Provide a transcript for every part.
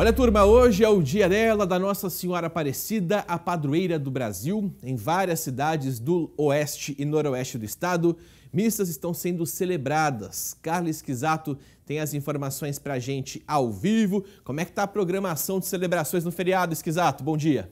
Olha, turma, hoje é o dia dela, da Nossa Senhora Aparecida, a padroeira do Brasil. Em várias cidades do oeste e noroeste do estado, missas estão sendo celebradas. Carlos Esquisato tem as informações a gente ao vivo. Como é que está a programação de celebrações no feriado, Esquisato? Bom dia.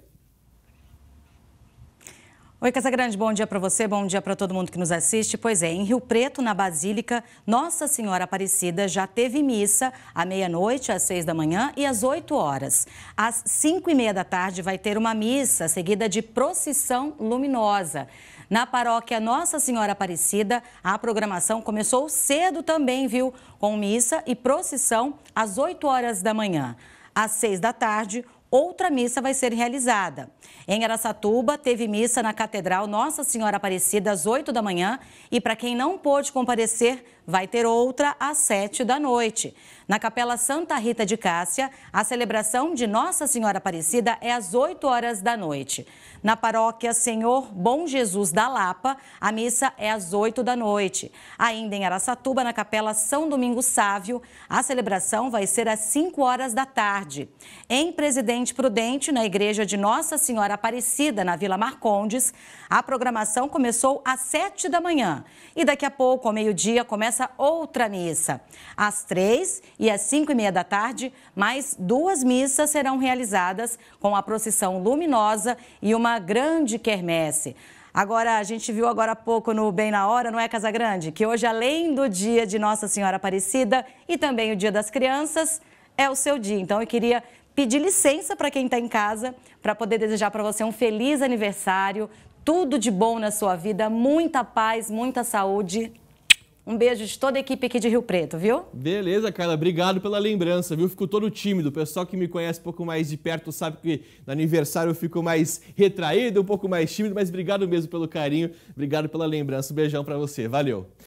Oi, Casagrande, bom dia para você, bom dia para todo mundo que nos assiste. Pois é, em Rio Preto, na Basílica, Nossa Senhora Aparecida já teve missa à meia-noite, às seis da manhã e às oito horas. Às cinco e meia da tarde vai ter uma missa, seguida de procissão luminosa. Na paróquia Nossa Senhora Aparecida, a programação começou cedo também, viu? Com missa e procissão às oito horas da manhã. Às seis da tarde, outra missa vai ser realizada. Em Aracatuba, teve missa na Catedral Nossa Senhora Aparecida às 8 da manhã e para quem não pôde comparecer, vai ter outra às sete da noite. Na Capela Santa Rita de Cássia, a celebração de Nossa Senhora Aparecida é às 8 horas da noite. Na paróquia Senhor Bom Jesus da Lapa, a missa é às 8 da noite. Ainda em Araçatuba, na Capela São Domingo Sávio, a celebração vai ser às 5 horas da tarde. Em Presidente Prudente, na Igreja de Nossa Senhora Aparecida, na Vila Marcondes, a programação começou às 7 da manhã. E daqui a pouco, ao meio-dia, começa outra missa. Às três e às cinco e meia da tarde, mais duas missas serão realizadas com a procissão luminosa e uma grande quermesse. Agora, a gente viu agora há pouco no Bem na Hora, não é, Casagrande? Que hoje, além do dia de Nossa Senhora Aparecida e também o dia das crianças, é o seu dia. Então, eu queria pedir licença para quem está em casa, para poder desejar para você um feliz aniversário, tudo de bom na sua vida, muita paz, muita saúde. Um beijo de toda a equipe aqui de Rio Preto, viu? Beleza, Carla. Obrigado pela lembrança, viu? Fico todo tímido. O pessoal que me conhece um pouco mais de perto sabe que no aniversário eu fico mais retraído, um pouco mais tímido, mas obrigado mesmo pelo carinho, obrigado pela lembrança. Um beijão para você. Valeu.